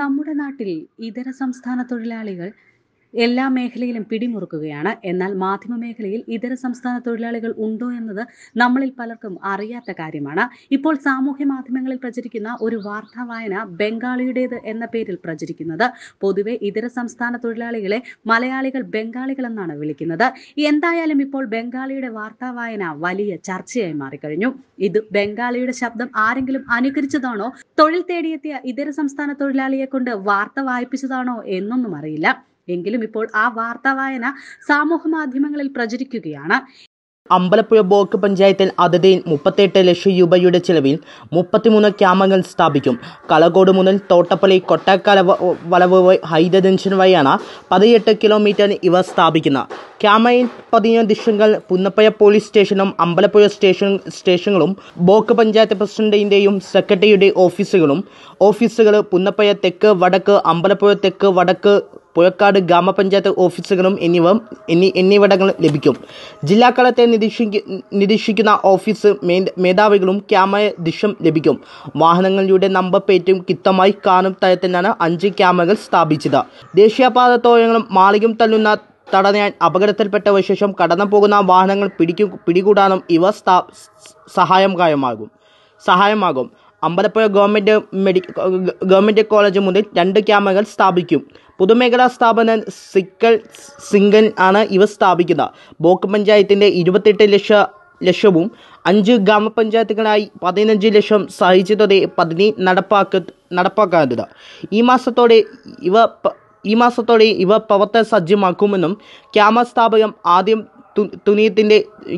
നമ്മുടെ നാട്ടിൽ ഇതര സംസ്ഥാന തൊഴിലാളികൾ എല്ലാ മേഖലയിലും പിടിമുറുക്കുകയാണ് എന്നാൽ മാധ്യമ മേഖലയിൽ ഇതര സംസ്ഥാന തൊഴിലാളികൾ ഉണ്ടോ എന്നത് നമ്മളിൽ പലർക്കും അറിയാത്ത കാര്യമാണ് ഇപ്പോൾ സാമൂഹ്യ മാധ്യമങ്ങളിൽ പ്രചരിക്കുന്ന ഒരു വാർത്താ വായന ബംഗാളിയുടേത് എന്ന പേരിൽ പ്രചരിക്കുന്നത് പൊതുവെ ഇതര സംസ്ഥാന തൊഴിലാളികളെ മലയാളികൾ ബംഗാളികൾ എന്നാണ് വിളിക്കുന്നത് എന്തായാലും ഇപ്പോൾ ബംഗാളിയുടെ വാർത്താ വായന വലിയ ചർച്ചയായി മാറിക്കഴിഞ്ഞു ഇത് ബംഗാളിയുടെ ശബ്ദം ആരെങ്കിലും അനുകരിച്ചതാണോ തൊഴിൽ തേടിയെത്തിയ ഇതര സംസ്ഥാന തൊഴിലാളിയെ കൊണ്ട് വാർത്ത വായിപ്പിച്ചതാണോ എന്നൊന്നും അറിയില്ല എങ്കിലും ഇപ്പോൾ ആ വാർത്ത വായന സാമൂഹ മാധ്യമങ്ങളിൽ പ്രചരിക്കുകയാണ് അമ്പലപ്പുഴ ബ്ലോക്ക് പഞ്ചായത്തിൽ അതിഥിയിൽ മുപ്പത്തെട്ട് ലക്ഷം രൂപയുടെ ചെലവിൽ മുപ്പത്തിമൂന്ന് ക്യാമ്പങ്ങൾ സ്ഥാപിക്കും കളകോട് മുതൽ തോട്ടപ്പള്ളി കൊട്ടക്കാല വളവ് ഹൈദ ജംഗ്ഷൻ വഴിയാണ് പതിനെട്ട് കിലോമീറ്റർ ഇവ സ്ഥാപിക്കുന്നത് ക്യാമയിൽ പതിഞ്ഞ ദിശങ്ങൾ പുന്നപ്പയ പോലീസ് സ്റ്റേഷനും അമ്പലപ്പുഴ സ്റ്റേഷൻ സ്റ്റേഷനുകളും ബ്ലോക്ക് പഞ്ചായത്ത് പ്രസിഡന്റിൻ്റെയും സെക്രട്ടറിയുടെ ഓഫീസുകളും ഓഫീസുകൾ പുന്നപ്പയ തെക്ക് വടക്ക് അമ്പലപ്പുഴ തെക്ക് വടക്ക് പുഴക്കാട് ഗ്രാമപഞ്ചായത്ത് ഓഫീസുകളും എന്നിവ എന്നീ എന്നിവിടങ്ങളും ലഭിക്കും ജില്ലാ കളത്തെ നിരീക്ഷിക്കുന്ന നിരീക്ഷിക്കുന്ന ഓഫീസ് മേധാവികളും ക്യാമറ ദൃശ്യം ലഭിക്കും വാഹനങ്ങളുടെ നമ്പർ പ്ലേറ്റും കിത്തമായി കാണും തരത്തിലാണ് അഞ്ച് ക്യാമറകൾ സ്ഥാപിച്ചത് ദേശീയപാത തോരങ്ങളും മാളികം തല്ലുന്ന തടഞ്ഞാൽ അപകടത്തിൽപ്പെട്ട ശേഷം കടന്നു പോകുന്ന വാഹനങ്ങൾ പിടിക്കു പിടികൂടാനും ഇവ സ്ഥാ സഹായകമാകും സഹായമാകും അമ്പലപ്പുഴ ഗവൺമെൻറ് മെഡി ഗവൺമെൻറ് കോളേജ് മുതൽ രണ്ട് ക്യാമറകൾ സ്ഥാപിക്കും പൊതുമേഖലാ സ്ഥാപനം സിക്കൽ സിംഗൻ ആണ് ഇവ സ്ഥാപിക്കുന്ന ബ്ലോക്ക് പഞ്ചായത്തിൻ്റെ ഇരുപത്തെട്ട് ലക്ഷ ലക്ഷവും അഞ്ച് ഗ്രാമപഞ്ചായത്തുകളായി പതിനഞ്ച് ലക്ഷം സഹിച്ചതോടെ പദ്ധതി നടപ്പാക്ക നടപ്പാക്കാത്തത് ഈ മാസത്തോടെ ഇവ ഈ മാസത്തോടെ ഇവ പ്രവർത്തന സജ്ജമാക്കുമെന്നും ക്യാമ സ്ഥാപകം ആദ്യം തുനിയത്തിൻ്റെ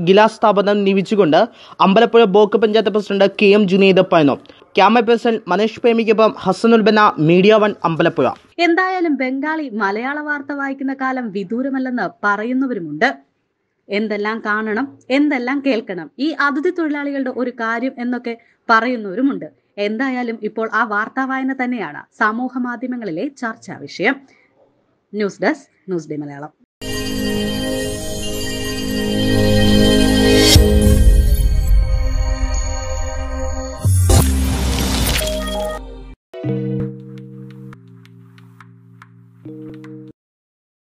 ഗിലാസ് സ്ഥാപനം നിയമിച്ചുകൊണ്ട് Ambalappuzha block panchayat president K M Junaid പറഞ്ഞു ക്യാമറ മനീഷ് പ്രേമിക്കൊപ്പം ഹസനുൽ മീഡിയ വൺ അമ്പലപ്പുഴ എന്തായാലും ബംഗാളി മലയാള വാർത്ത വായിക്കുന്ന കാലം വിദൂരമല്ലെന്ന് പറയുന്നവരുമുണ്ട് എന്തെല്ലാം കാണണം എന്തെല്ലാം കേൾക്കണം ഈ അതിഥി തൊഴിലാളികളുടെ ഒരു കാര്യം എന്നൊക്കെ പറയുന്നവരുമുണ്ട് എന്തായാലും ഇപ്പോൾ ആ വാർത്താ വായന തന്നെയാണ് സമൂഹ മാധ്യമങ്ങളിലെ ചർച്ചാ വിഷയം news desk news day Malayalam